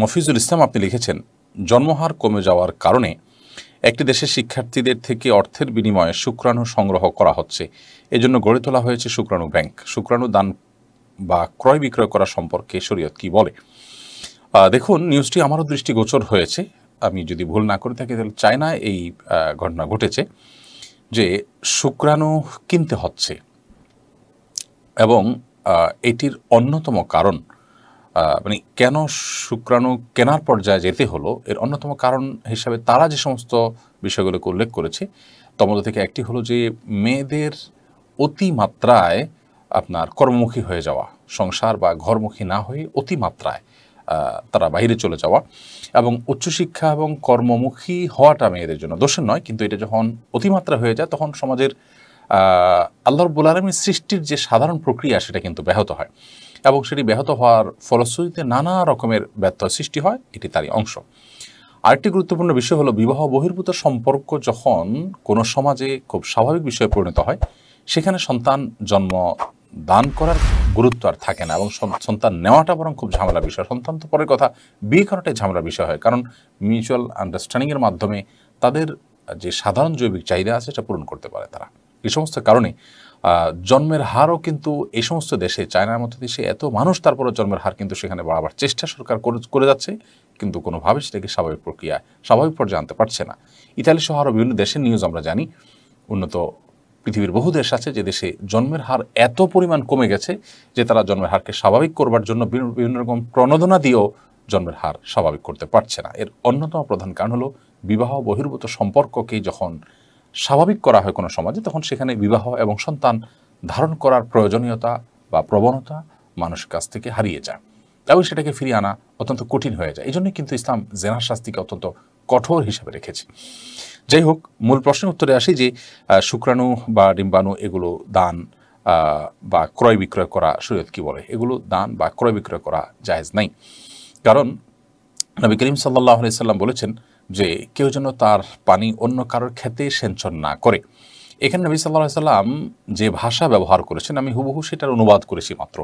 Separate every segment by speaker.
Speaker 1: মফিজুল ইসলাম আপনি লিখেছেন জন্মহার কমে যাওয়ার কারণে একটি দেশের শিক্ষার্থীদের থেকে অর্থের বিনিময়ে শুক্রাণু সংগ্রহ করা হচ্ছে এজন্য গড়ে তোলা হয়েছে শুক্রাণু ব্যাংক শুক্রাণু দান বা ক্রয় বিক্রয় করা সম্পর্কে শরীয়ত কি বলে দেখুন নিউজটি আমারও দৃষ্টিগোচর হয়েছে আমি যদি ভুল না করে থাকি তাহলে চায়নায় এই ঘটনা ঘটেছে যে শুক্রাণু কিনতে হচ্ছে এবং এটির অন্যতম কারণ মানে কেন শুক্রাণু কেনার পর্যায়ে যেতে হলো এর অন্যতম কারণ হিসাবে তারা যে সমস্ত বিষয়গুলোকে উল্লেখ করেছে তমদ থেকে একটি হলো যে মেয়েদের অতিমাত্রায় আপনার কর্মমুখী হয়ে যাওয়া সংসার বা ঘরমুখী না হয়ে অতিমাত্রায় তারা বাইরে চলে যাওয়া এবং উচ্চশিক্ষা এবং কর্মমুখী হওয়াটা মেয়েদের জন্য দোষের নয় কিন্তু এটা যখন অতিমাত্রা হয়ে যায় তখন সমাজের আল্লাহর বুল সৃষ্টির যে সাধারণ প্রক্রিয়া সেটা কিন্তু ব্যাহত হয় এবং সেটি ব্যাহত হওয়ার ফলশ্রুতিতে নানা রকমের ব্যত্যয় সৃষ্টি হয় এটি তারই অংশ আরেকটি গুরুত্বপূর্ণ বিষয় হলো বিবাহ বহির্ভূত সম্পর্ক যখন কোনো সমাজে খুব স্বাভাবিক বিষয়ে পরিণত হয় সেখানে সন্তান জন্ম দান করার গুরুত্ব আর থাকে না এবং সন্তান নেওয়াটা বরং খুব ঝামেলা বিষয় সন্তান তো পরের কথা বিয়ে করাটাই ঝামেলা বিষয় হয় কারণ মিউচুয়াল আন্ডারস্ট্যান্ডিংয়ের মাধ্যমে তাদের যে সাধারণ জৈবিক চাহিদা আছে সেটা পূরণ করতে পারে তারা এই সমস্ত কারণে জন্মের হারও কিন্তু এই সমস্ত দেশে চায়নার মতো দেশে এত মানুষ তারপরে জন্মের হার কিন্তু সেখানে বাড়াবার চেষ্টা সরকার করে যাচ্ছে কিন্তু কোনোভাবে সেটাকে স্বাভাবিক প্রক্রিয়া স্বাভাবিক পর্যায়ে আনতে পারছে না ইতালি সহ আরও বিভিন্ন দেশের নিউজ আমরা জানি উন্নত পৃথিবীর বহু দেশ আছে যে দেশে জন্মের হার এত পরিমাণ কমে গেছে যে তারা জন্মের হারকে স্বাভাবিক করবার জন্য বিভিন্ন রকম প্রণোদনা দিয়েও জন্মের হার স্বাভাবিক করতে পারছে না এর অন্যতম প্রধান কারণ হলো বিবাহ বহির্ভূত সম্পর্ককে যখন স্বাভাবিক করা হয় কোনো সমাজে তখন সেখানে বিবাহ এবং সন্তান ধারণ করার প্রয়োজনীয়তা বা প্রবণতা মানুষের কাছ থেকে হারিয়ে যায় এবং সেটাকে ফিরিয়ে আনা অত্যন্ত কঠিন হয়ে যায় এই জন্যই কিন্তু ইসলাম জেনার শাস্তিকে অত্যন্ত কঠোর হিসাবে রেখেছে যাই হোক মূল প্রশ্নের উত্তরে আসি যে শুক্রাণু বা ডিম্বাণু এগুলো দান বা ক্রয় বিক্রয় করা শরীয়ত কি বলে এগুলো দান বা ক্রয় বিক্রয় করা জায়েজ নাই কারণ নবী করিম সাল্লাহ সাল্লাম বলেছেন যে কেউ যেন তার পানি অন্য কারোর খেতে সেঞ্চন না করে এখানে নবী সাল্লাহ সাল্লাম যে ভাষা ব্যবহার করেছেন আমি হুবহু সেটার অনুবাদ করেছি মাত্র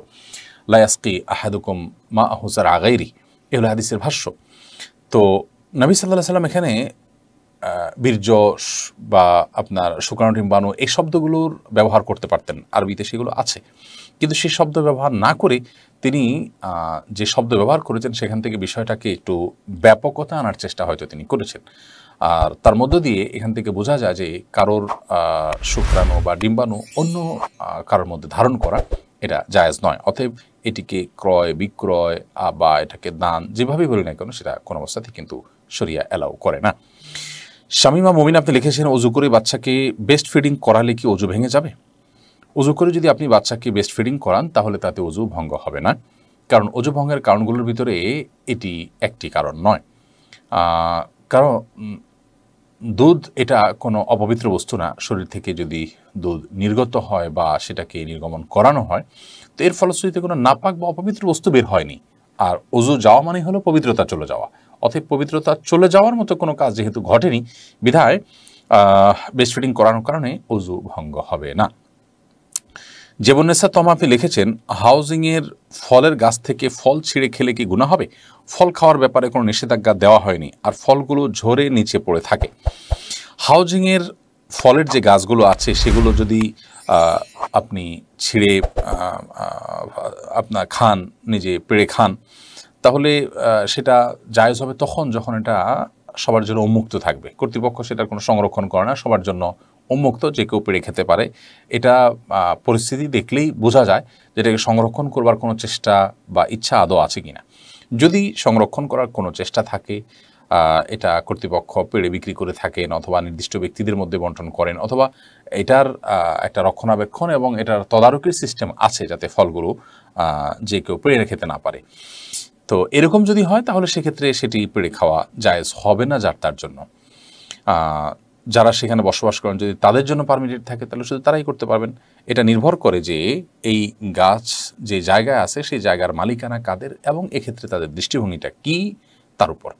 Speaker 1: লায়াসকি আহাদুকুম মা আহুসার আগাইরি এ হাদিসের ভাষ্য তো নবী সাল্লাহ সাল্লাম এখানে বীর্য বা আপনার শুক্রাণু ডিম্বাণু এই শব্দগুলোর ব্যবহার করতে পারতেন আরবিতে সেগুলো আছে কিন্তু সেই শব্দ ব্যবহার না করে তিনি যে শব্দ ব্যবহার করেছেন সেখান থেকে বিষয়টাকে একটু ব্যাপকতা আনার চেষ্টা হয়তো তিনি করেছেন আর তার মধ্য দিয়ে এখান থেকে বোঝা যায় যে কারোর শুক্রাণু বা ডিম্বাণু অন্য কারোর মধ্যে ধারণ করা এটা জায়জ নয় অতএব এটিকে ক্রয় বিক্রয় বা এটাকে দান যেভাবেই বলি না কেন সেটা কোনো অবস্থাতেই কিন্তু সরিয়া অ্যালাউ করে না শামিমা মমিন আপনি লিখেছেন অজু করে বাচ্চাকে বেস্ট ফিডিং করালে কি অজু ভেঙে যাবে অজু করে যদি আপনি বাচ্চাকে বেস্ট ফিডিং করান তাহলে তাতে অজু ভঙ্গ হবে না কারণ অজু ভঙ্গের কারণগুলোর ভিতরে এটি একটি কারণ নয় কারণ দুধ এটা কোনো অপবিত্র বস্তু না শরীর থেকে যদি দুধ নির্গত হয় বা সেটাকে নির্গমন করানো হয় তো এর ফলশ্রুতিতে কোনো নাপাক বা অপবিত্র বস্তু বের হয়নি আর অজু যাওয়া মানে হলো পবিত্রতা চলে যাওয়া অথব পবিত্রতা চলে যাওয়ার মতো কোনো কাজ যেহেতু ঘটেনি বিধায় বেস্ট ফিডিং করানোর কারণে অজু ভঙ্গ হবে না জীবনেসা তমাফি লিখেছেন হাউজিংয়ের ফলের গাছ থেকে ফল ছিঁড়ে খেলে কি গুণা হবে ফল খাওয়ার ব্যাপারে কোনো নিষেধাজ্ঞা দেওয়া হয়নি আর ফলগুলো ঝরে নিচে পড়ে থাকে হাউজিংয়ের ফলের যে গাছগুলো আছে সেগুলো যদি আপনি ছিঁড়ে আপনার খান নিজে পেড়ে খান তাহলে সেটা জায়জ হবে তখন যখন এটা সবার জন্য উন্মুক্ত থাকবে কর্তৃপক্ষ সেটার কোনো সংরক্ষণ করে না সবার জন্য উন্মুক্ত যে কেউ পেড়ে খেতে পারে এটা পরিস্থিতি দেখলেই বোঝা যায় যেটাকে সংরক্ষণ করবার কোনো চেষ্টা বা ইচ্ছা আদৌ আছে কি না যদি সংরক্ষণ করার কোনো চেষ্টা থাকে এটা কর্তৃপক্ষ পেড়ে বিক্রি করে থাকেন অথবা নির্দিষ্ট ব্যক্তিদের মধ্যে বন্টন করেন অথবা এটার একটা রক্ষণাবেক্ষণ এবং এটার তদারকির সিস্টেম আছে যাতে ফলগুলো যে কেউ পেড়ে খেতে না পারে তো এরকম যদি হয় তাহলে সেক্ষেত্রে সেটি পেড়ে খাওয়া জায়েজ হবে না যার তার জন্য যারা সেখানে বসবাস করেন যদি তাদের জন্য পারমিটেড থাকে তাহলে শুধু তারাই করতে পারবেন এটা নির্ভর করে যে এই গাছ যে জায়গায় আছে সেই জায়গার মালিকানা কাদের এবং এক্ষেত্রে তাদের দৃষ্টিভঙ্গিটা কি তার উপর